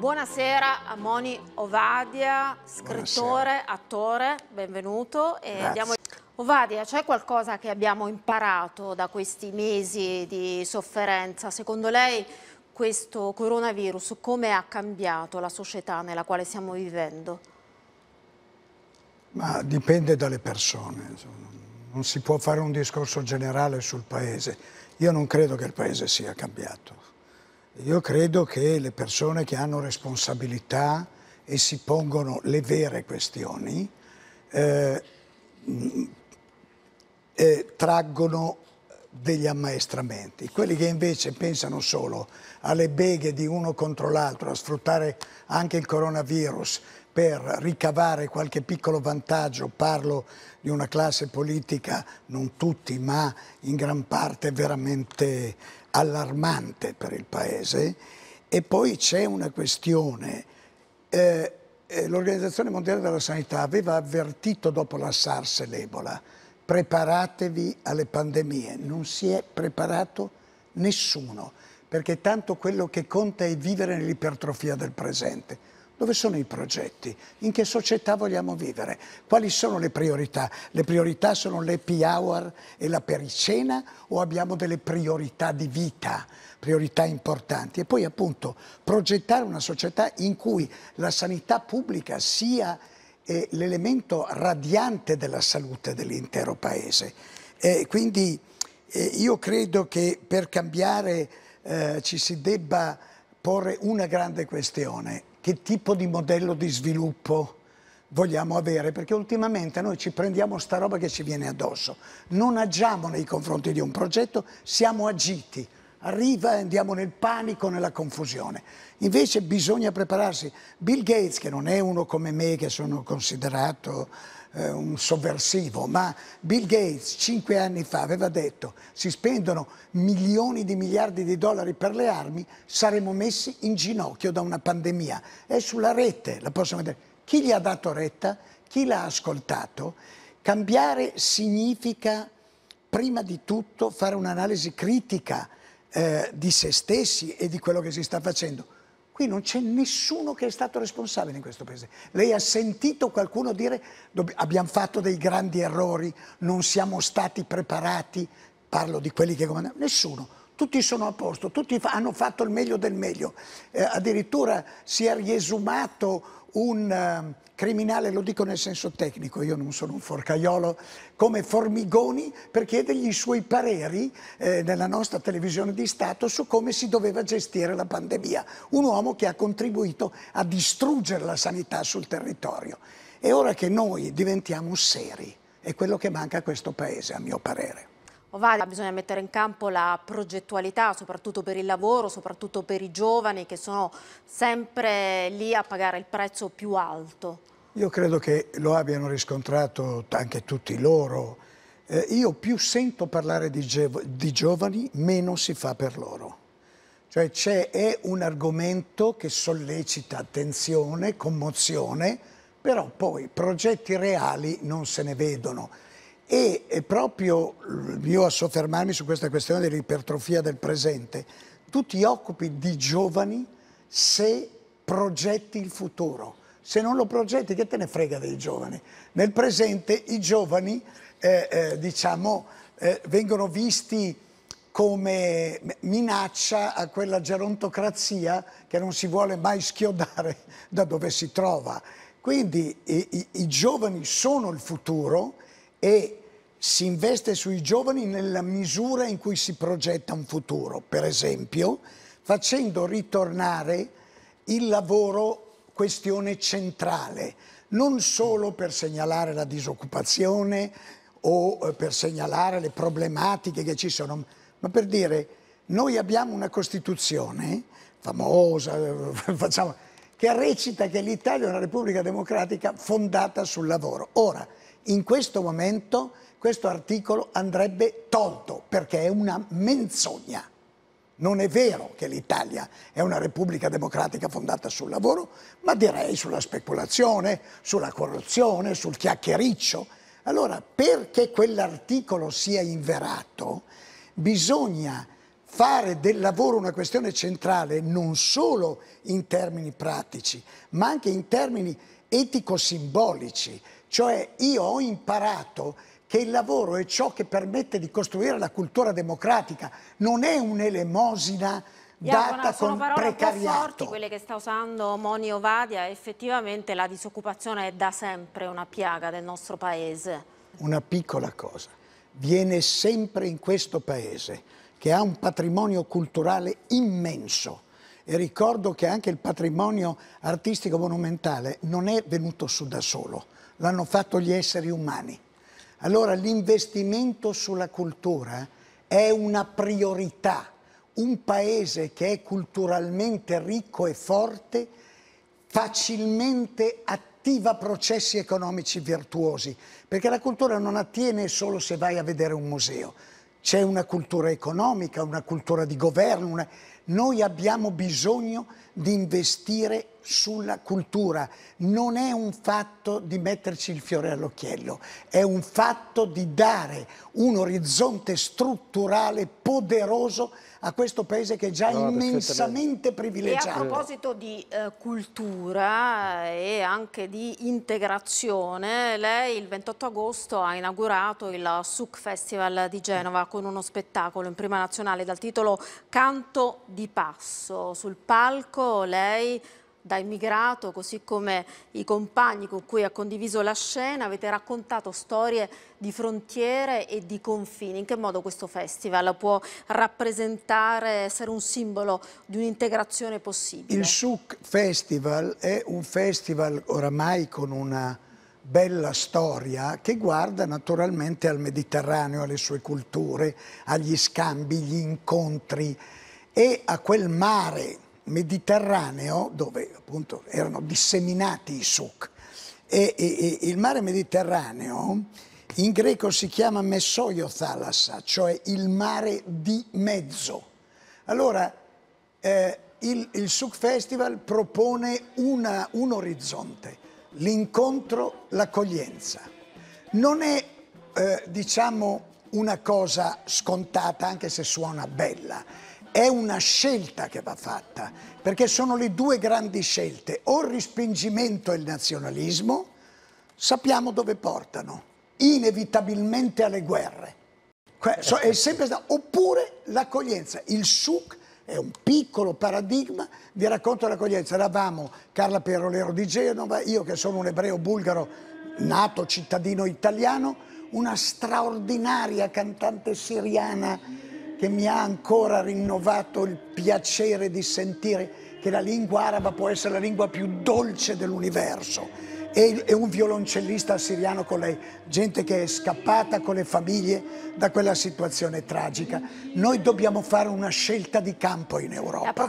Buonasera a Moni Ovadia, scrittore, Buonasera. attore, benvenuto. Diamo... Ovadia, c'è qualcosa che abbiamo imparato da questi mesi di sofferenza? Secondo lei questo coronavirus come ha cambiato la società nella quale stiamo vivendo? Ma dipende dalle persone, non si può fare un discorso generale sul paese. Io non credo che il paese sia cambiato io credo che le persone che hanno responsabilità e si pongono le vere questioni eh, eh, traggono degli ammaestramenti. Quelli che invece pensano solo alle beghe di uno contro l'altro, a sfruttare anche il coronavirus, per ricavare qualche piccolo vantaggio, parlo di una classe politica, non tutti, ma in gran parte veramente allarmante per il Paese. E poi c'è una questione. Eh, eh, L'Organizzazione Mondiale della Sanità aveva avvertito dopo la SARS e l'Ebola, preparatevi alle pandemie. Non si è preparato nessuno, perché tanto quello che conta è vivere nell'ipertrofia del presente dove sono i progetti? In che società vogliamo vivere? Quali sono le priorità? Le priorità sono l'happy hour e la pericena o abbiamo delle priorità di vita, priorità importanti? E poi appunto progettare una società in cui la sanità pubblica sia eh, l'elemento radiante della salute dell'intero Paese. Eh, quindi eh, io credo che per cambiare eh, ci si debba porre una grande questione, che tipo di modello di sviluppo vogliamo avere, perché ultimamente noi ci prendiamo sta roba che ci viene addosso, non agiamo nei confronti di un progetto, siamo agiti, arriva e andiamo nel panico, nella confusione. Invece bisogna prepararsi. Bill Gates, che non è uno come me, che sono considerato eh, un sovversivo, ma Bill Gates cinque anni fa aveva detto si spendono milioni di miliardi di dollari per le armi, saremo messi in ginocchio da una pandemia. È sulla rete, la possiamo vedere. Chi gli ha dato retta? Chi l'ha ascoltato? Cambiare significa prima di tutto fare un'analisi critica eh, di se stessi e di quello che si sta facendo. Qui non c'è nessuno che è stato responsabile in questo paese. Lei ha sentito qualcuno dire abbiamo fatto dei grandi errori, non siamo stati preparati, parlo di quelli che comandano, nessuno tutti sono a posto, tutti hanno fatto il meglio del meglio. Eh, addirittura si è riesumato un uh, criminale, lo dico nel senso tecnico, io non sono un forcaiolo, come Formigoni per chiedergli i suoi pareri eh, nella nostra televisione di Stato su come si doveva gestire la pandemia. Un uomo che ha contribuito a distruggere la sanità sul territorio. È ora che noi diventiamo seri, è quello che manca a questo Paese, a mio parere. Ovadia, bisogna mettere in campo la progettualità, soprattutto per il lavoro, soprattutto per i giovani che sono sempre lì a pagare il prezzo più alto. Io credo che lo abbiano riscontrato anche tutti loro. Eh, io più sento parlare di, di, giovani, meno si fa per loro. Cioè c'è, è un argomento che sollecita attenzione, commozione, però poi progetti reali non se ne vedono. E proprio io a soffermarmi su questa questione dell'ipertrofia del presente, tu ti occupi di giovani se progetti il futuro. Se non lo progetti, che te ne frega dei giovani? Nel presente i giovani, eh, eh, diciamo, eh, vengono visti come minaccia a quella gerontocrazia che non si vuole mai schiodare da dove si trova. Quindi i, i, i giovani sono il futuro e si investe sui giovani nella misura in cui si progetta un futuro, per esempio facendo ritornare il lavoro questione centrale, non solo per segnalare la disoccupazione o eh, per segnalare le problematiche che ci sono, ma per dire noi abbiamo una Costituzione famosa, eh, facciamo, che recita che l'Italia è una Repubblica democratica fondata sul lavoro. Ora, in questo momento questo articolo andrebbe tolto perché è una menzogna. Non è vero che l'Italia è una repubblica democratica fondata sul lavoro, ma direi sulla speculazione, sulla corruzione, sul chiacchiericcio. Allora, perché quell'articolo sia inverato, bisogna fare del lavoro una questione centrale non solo in termini pratici, ma anche in termini etico-simbolici cioè io ho imparato che il lavoro è ciò che permette di costruire la cultura democratica, non è un'elemosina data sono con precariato. Forti, quelle che sta usando Monio Vadia, effettivamente la disoccupazione è da sempre una piaga del nostro paese. Una piccola cosa, viene sempre in questo paese che ha un patrimonio culturale immenso e ricordo che anche il patrimonio artistico monumentale non è venuto su da solo, l'hanno fatto gli esseri umani. Allora l'investimento sulla cultura è una priorità. Un paese che è culturalmente ricco e forte facilmente attiva processi economici virtuosi, perché la cultura non attiene solo se vai a vedere un museo. C'è una cultura economica, una cultura di governo. Una... Noi abbiamo bisogno di investire sulla cultura. Non è un fatto di metterci il fiore all'occhiello, è un fatto di dare un orizzonte strutturale poderoso a questo paese che è già no, immensamente privilegiato. E a proposito di eh, cultura eh, e anche di integrazione, lei il 28 agosto ha inaugurato il SUC Festival di Genova con uno spettacolo in prima nazionale dal titolo Canto di Passo. Sul palco lei da immigrato, così come i compagni con cui ha condiviso la scena, avete raccontato storie di frontiere e di confini. In che modo questo festival può rappresentare, essere un simbolo di un'integrazione possibile? Il SUC Festival è un festival oramai con una bella storia che guarda naturalmente al Mediterraneo, alle sue culture, agli scambi, agli incontri e a quel mare Mediterraneo, dove appunto erano disseminati i souk, e, e, e il mare Mediterraneo in greco si chiama Messoio Thalassa, cioè il mare di mezzo. Allora, eh, il, il Suk Festival propone una, un orizzonte, l'incontro, l'accoglienza. Non è, eh, diciamo, una cosa scontata, anche se suona bella è una scelta che va fatta, perché sono le due grandi scelte, o il rispingimento e il nazionalismo, sappiamo dove portano, inevitabilmente alle guerre. Stato, oppure l'accoglienza, il SUC è un piccolo paradigma di racconto dell'accoglienza. Eravamo Carla Perolero di Genova, io che sono un ebreo bulgaro nato cittadino italiano, una straordinaria cantante siriana che mi ha ancora rinnovato il piacere di sentire che la lingua araba può essere la lingua più dolce dell'universo. E, un violoncellista siriano con lei, gente che è scappata con le famiglie da quella situazione tragica. Noi dobbiamo fare una scelta di campo in Europa.